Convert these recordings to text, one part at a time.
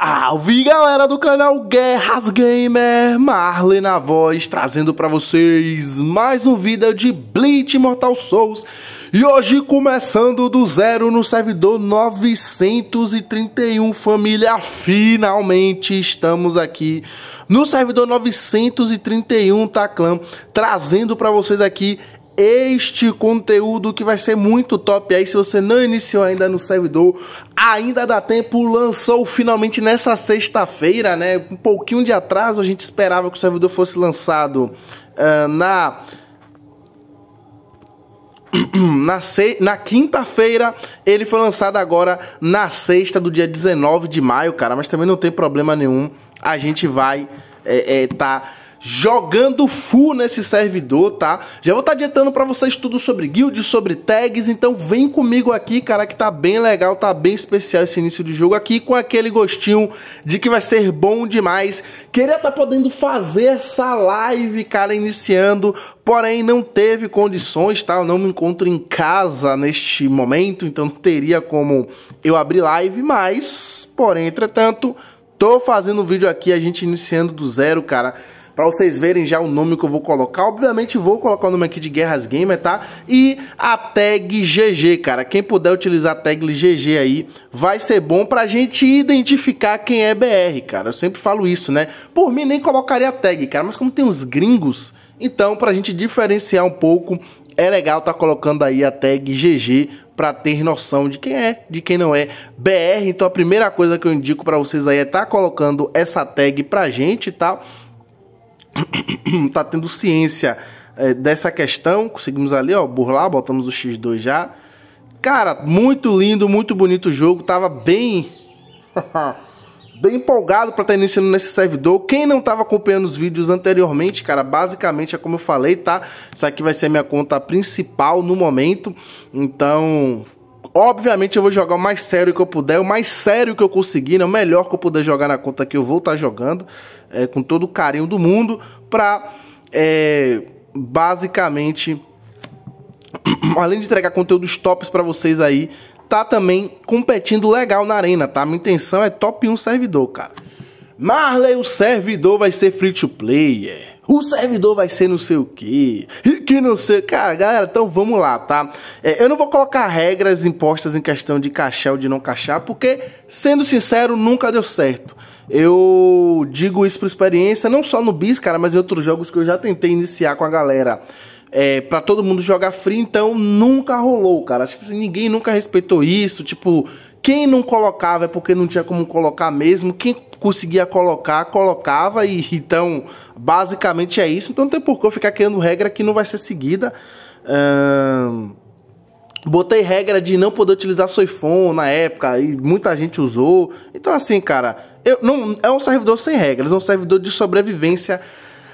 Salve galera do canal Guerras Gamer, Marley na voz, trazendo para vocês mais um vídeo de Bleach Mortal Souls E hoje começando do zero no servidor 931 família, finalmente estamos aqui no servidor 931 Taclan, trazendo para vocês aqui este conteúdo que vai ser muito top aí. Se você não iniciou ainda no servidor, ainda dá tempo. Lançou finalmente nessa sexta-feira, né? Um pouquinho de atraso. A gente esperava que o servidor fosse lançado uh, na na, na quinta-feira, ele foi lançado agora na sexta do dia 19 de maio, cara. Mas também não tem problema nenhum. A gente vai estar. É, é, tá jogando full nesse servidor, tá? Já vou estar tá adiantando para vocês tudo sobre guild, sobre tags, então vem comigo aqui, cara, que tá bem legal, tá bem especial esse início de jogo aqui, com aquele gostinho de que vai ser bom demais. Queria estar tá podendo fazer essa live, cara, iniciando, porém não teve condições, tá? Eu não me encontro em casa neste momento, então não teria como eu abrir live, mas, porém, entretanto... Tô fazendo um vídeo aqui, a gente iniciando do zero, cara para vocês verem já o nome que eu vou colocar. Obviamente vou colocar o nome aqui de Guerras Gamer, tá? E a tag GG, cara. Quem puder utilizar a tag GG aí, vai ser bom pra gente identificar quem é BR, cara. Eu sempre falo isso, né? Por mim nem colocaria a tag, cara, mas como tem uns gringos, então pra gente diferenciar um pouco, é legal tá colocando aí a tag GG para ter noção de quem é, de quem não é BR. Então a primeira coisa que eu indico para vocês aí é tá colocando essa tag pra gente, tá? tá tendo ciência é, dessa questão. Conseguimos ali, ó, burlar, botamos o X2 já. Cara, muito lindo, muito bonito o jogo. Tava bem. bem empolgado para estar tá iniciando nesse servidor. Quem não tava acompanhando os vídeos anteriormente, cara, basicamente é como eu falei, tá? Isso aqui vai ser minha conta principal no momento. Então, Obviamente eu vou jogar o mais sério que eu puder, o mais sério que eu conseguir, né? o melhor que eu puder jogar na conta que eu vou estar tá jogando, é, com todo o carinho do mundo, pra é, basicamente, além de entregar conteúdos tops para vocês aí, tá também competindo legal na arena, tá? Minha intenção é top 1 servidor, cara. Marley, o servidor vai ser free to player. É. O servidor vai ser não sei o que, que não sei. Cara, galera, então vamos lá, tá? É, eu não vou colocar regras impostas em questão de caixar ou de não caixar, porque, sendo sincero, nunca deu certo. Eu digo isso por experiência, não só no Bis, cara, mas em outros jogos que eu já tentei iniciar com a galera. É, para todo mundo jogar free, então nunca rolou, cara. Tipo, ninguém nunca respeitou isso. Tipo, quem não colocava é porque não tinha como colocar mesmo. Quem conseguia colocar, colocava. E, então, basicamente é isso. Então não tem por que eu ficar criando regra que não vai ser seguida. botei regra de não poder utilizar Soifon na época. E muita gente usou. Então, assim, cara, eu, não, é um servidor sem regras. É um servidor de sobrevivência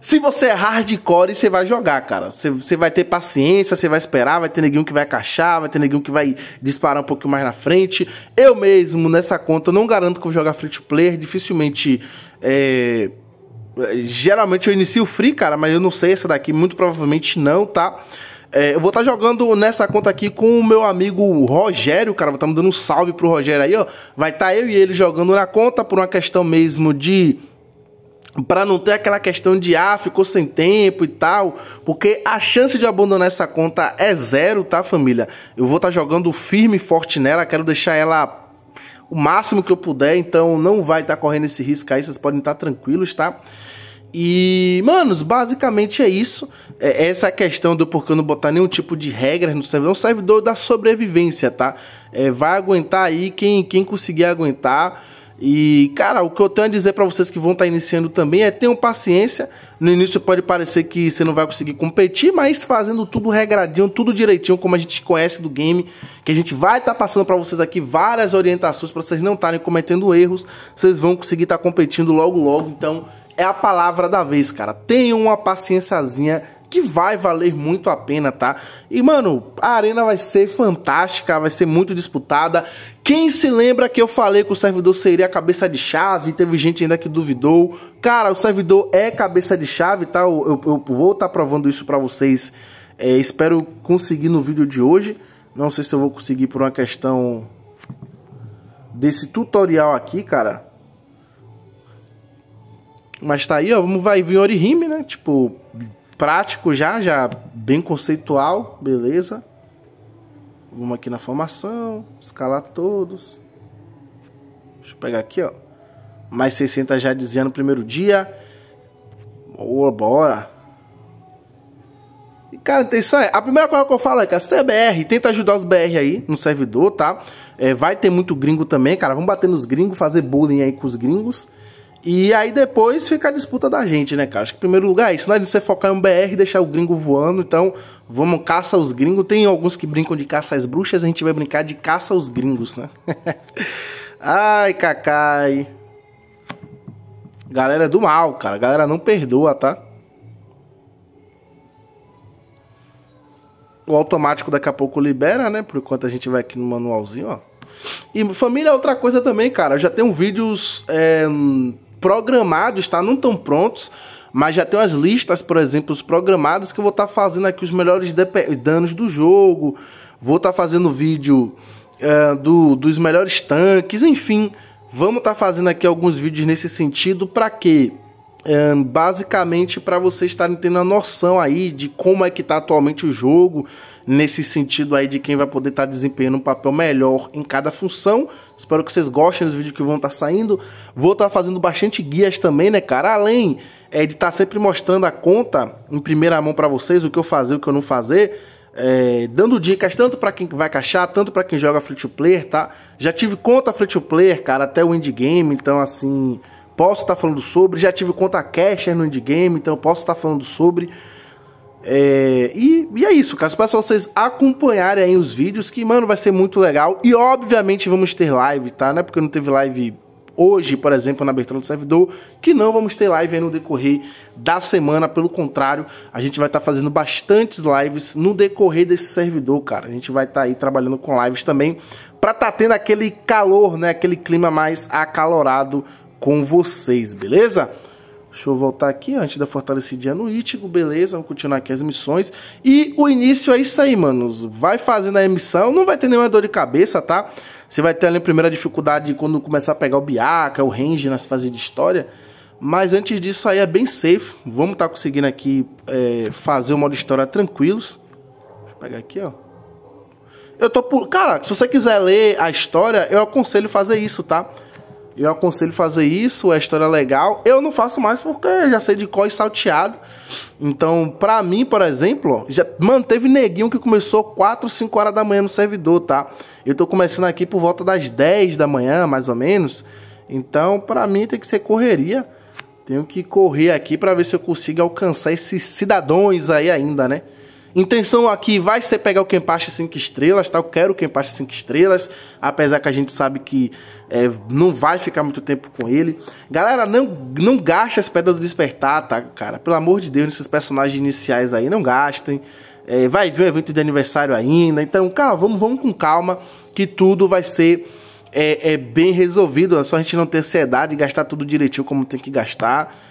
se você é hardcore, você vai jogar, cara. Você, você vai ter paciência, você vai esperar, vai ter neguinho que vai cachar, vai ter neguinho que vai disparar um pouquinho mais na frente. Eu mesmo, nessa conta, não garanto que eu vou jogar free to player, dificilmente. É... Geralmente eu inicio free, cara, mas eu não sei essa daqui, muito provavelmente não, tá? É, eu vou estar tá jogando nessa conta aqui com o meu amigo Rogério, cara. Vou estar tá dando um salve pro Rogério aí, ó. Vai estar tá eu e ele jogando na conta por uma questão mesmo de para não ter aquela questão de ah, ficou sem tempo e tal, porque a chance de abandonar essa conta é zero, tá, família? Eu vou estar tá jogando firme e forte nela, quero deixar ela o máximo que eu puder, então não vai estar tá correndo esse risco aí, vocês podem estar tá tranquilos, tá? E, manos, basicamente é isso. É essa é questão do porquê eu não botar nenhum tipo de regras no servidor. É um servidor da sobrevivência, tá? É, vai aguentar aí quem, quem conseguir aguentar. E, cara, o que eu tenho a dizer para vocês que vão estar tá iniciando também é tenham paciência. No início pode parecer que você não vai conseguir competir, mas fazendo tudo regradinho, tudo direitinho, como a gente conhece do game, que a gente vai estar tá passando para vocês aqui várias orientações para vocês não estarem cometendo erros, vocês vão conseguir estar tá competindo logo logo. Então, é a palavra da vez, cara. Tenham uma paciênciazinha que vai valer muito a pena, tá? E, mano, a arena vai ser fantástica, vai ser muito disputada. Quem se lembra que eu falei que o servidor seria a cabeça de chave? Teve gente ainda que duvidou. Cara, o servidor é cabeça de chave, tá? Eu, eu, eu vou estar tá provando isso para vocês. É, espero conseguir no vídeo de hoje. Não sei se eu vou conseguir por uma questão desse tutorial aqui, cara. Mas tá aí, ó, vai vir Orihime, né? Tipo, prático já, já bem conceitual, beleza? Vamos aqui na formação, escalar todos. Deixa eu pegar aqui, ó. Mais 60 já dizendo primeiro dia. Boa, bora. E, cara, tem isso aí. A primeira coisa que eu falo é, que a CBR, tenta ajudar os BR aí no servidor, tá? É, vai ter muito gringo também, cara. Vamos bater nos gringos, fazer bullying aí com os gringos. E aí depois fica a disputa da gente, né, cara? Acho que primeiro lugar é isso, né? A gente focar em BR e deixar o gringo voando, então vamos caça os gringos. Tem alguns que brincam de caça às bruxas, a gente vai brincar de caça aos gringos, né? Ai, cacai. Galera do mal, cara. Galera não perdoa, tá? O automático daqui a pouco libera, né? Por enquanto a gente vai aqui no manualzinho, ó. E família é outra coisa também, cara. Eu já tenho vídeos é, Programados está não tão prontos, mas já tem umas listas, por exemplo, programadas que eu vou estar tá fazendo aqui os melhores danos do jogo, vou estar tá fazendo vídeo é, do, dos melhores tanques, enfim, vamos estar tá fazendo aqui alguns vídeos nesse sentido para quê? É, basicamente para vocês estarem tendo a noção aí de como é que está atualmente o jogo, nesse sentido aí de quem vai poder estar tá desempenhando um papel melhor em cada função Espero que vocês gostem dos vídeos que vão estar tá saindo. Vou estar tá fazendo bastante guias também, né, cara? Além é, de estar tá sempre mostrando a conta em primeira mão para vocês, o que eu fazer, o que eu não fazer. É, dando dicas tanto para quem vai caixar, tanto para quem joga free to player, tá? Já tive conta free to player, cara, até o indie game, então assim, posso estar tá falando sobre. Já tive conta casher no indie game, então posso estar tá falando sobre. É, e, e, é isso, cara. Espero vocês acompanharem aí os vídeos, que, mano, vai ser muito legal. E, obviamente, vamos ter live, tá? Não é porque não teve live hoje, por exemplo, na abertura do servidor, que não vamos ter live aí no decorrer da semana. Pelo contrário, a gente vai estar tá fazendo bastantes lives no decorrer desse servidor, cara. A gente vai estar tá aí trabalhando com lives também, pra tá tendo aquele calor, né? Aquele clima mais acalorado com vocês, beleza? Deixa eu voltar aqui antes da fortalecidinha no Itigo, beleza? Vamos continuar aqui as missões. E o início é isso aí, mano. Vai fazendo a missão, não vai ter nenhuma dor de cabeça, tá? Você vai ter ali a primeira dificuldade quando começar a pegar o Biaca, o Range nas fases de história. Mas antes disso aí é bem safe. Vamos estar tá conseguindo aqui é, fazer o modo história tranquilos. Deixa eu pegar aqui, ó. Eu tô por... Cara, se você quiser ler a história, eu aconselho fazer isso, Tá? Eu aconselho fazer isso, é história legal. Eu não faço mais porque já sei de cor e salteado. Então, pra mim, por exemplo, já manteve neguinho que começou 4, 5 horas da manhã no servidor, tá? Eu tô começando aqui por volta das 10 da manhã, mais ou menos. Então, pra mim tem que ser correria. Tenho que correr aqui para ver se eu consigo alcançar esses cidadãos aí ainda, né? Intenção aqui vai ser pegar o Kenpachi 5 estrelas, tá? Eu quero o Kenpachi 5 estrelas, apesar que a gente sabe que é, não vai ficar muito tempo com ele. Galera, não, não gaste as pedras do despertar, tá, cara? Pelo amor de Deus, nesses personagens iniciais aí, não gastem. É, vai vir o um evento de aniversário ainda, então, calma, vamos, vamos com calma, que tudo vai ser é, é bem resolvido. É só a gente não ter ansiedade e gastar tudo direitinho como tem que gastar.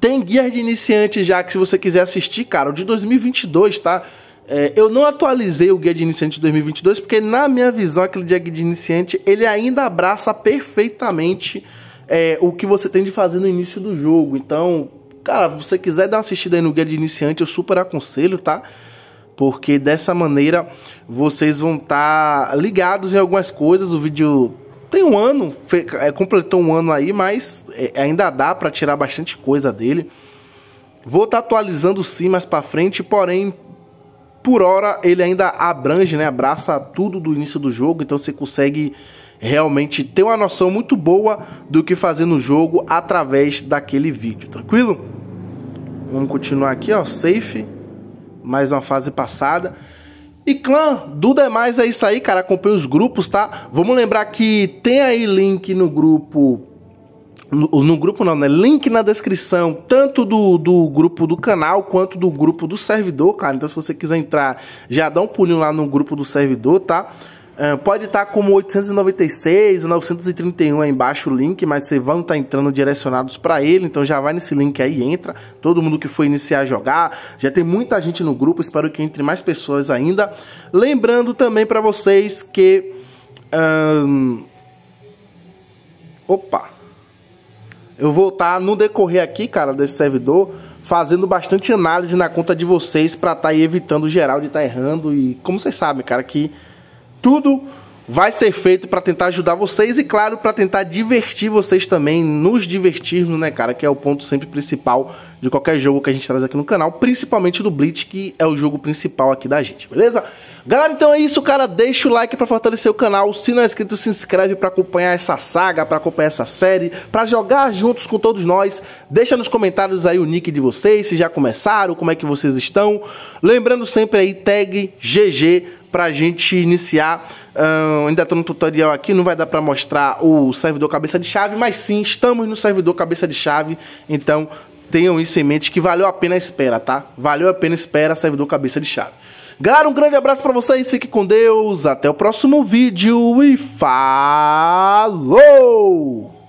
Tem guia de iniciante já que se você quiser assistir, cara, o de 2022, tá? É, eu não atualizei o guia de iniciante de 2022 porque na minha visão aquele guia de iniciante ele ainda abraça perfeitamente é, o que você tem de fazer no início do jogo. Então, cara, se você quiser dar uma assistida aí no guia de iniciante, eu super aconselho, tá? Porque dessa maneira vocês vão estar tá ligados em algumas coisas. O vídeo tem um ano, é, completou um ano aí, mas é, ainda dá para tirar bastante coisa dele. Vou estar tá atualizando sim mais para frente, porém por hora ele ainda abrange, né, abraça tudo do início do jogo, então você consegue realmente ter uma noção muito boa do que fazer no jogo através daquele vídeo, tranquilo? Vamos continuar aqui, ó, safe, mais uma fase passada. E clã, do demais é isso aí, cara. Acompanhe os grupos, tá? Vamos lembrar que tem aí link no grupo no, no, grupo não, né? Link na descrição, tanto do, do grupo do canal quanto do grupo do servidor, cara. Então, se você quiser entrar, já dá um pulinho lá no grupo do servidor, tá? Ah, pode estar tá como 896 ou 931 aí embaixo o link, mas vocês vão estar tá entrando direcionados para ele, então já vai nesse link aí, entra. Todo mundo que for iniciar a jogar, já tem muita gente no grupo, espero que entre mais pessoas ainda. Lembrando também para vocês que. Opa! Eu vou estar tá, no decorrer aqui, cara, desse servidor fazendo bastante análise na conta de vocês para estar tá evitando geral de estar tá errando. E como vocês sabem, cara, que tudo vai ser feito para tentar ajudar vocês e, claro, para tentar divertir vocês também, nos divertirmos, né, cara? Que é o ponto sempre principal de qualquer jogo que a gente traz aqui no canal, principalmente do Blitz, que é o jogo principal aqui da gente, beleza? Galera, então é isso, cara. Deixa o like para fortalecer o canal. Se não é inscrito, se inscreve para acompanhar essa saga, para acompanhar essa série, para jogar juntos com todos nós. Deixa nos comentários aí o nick de vocês, se já começaram, como é que vocês estão. Lembrando sempre aí, tag GG para a gente iniciar. Uh, ainda estou no tutorial aqui, não vai dar para mostrar o servidor cabeça de chave, mas sim, estamos no servidor cabeça de chave, então tenham isso em mente que valeu a pena a espera, tá? Valeu a pena a espera, servidor cabeça de chave. Galera, um grande abraço para vocês, fique com Deus, até o próximo vídeo e falou!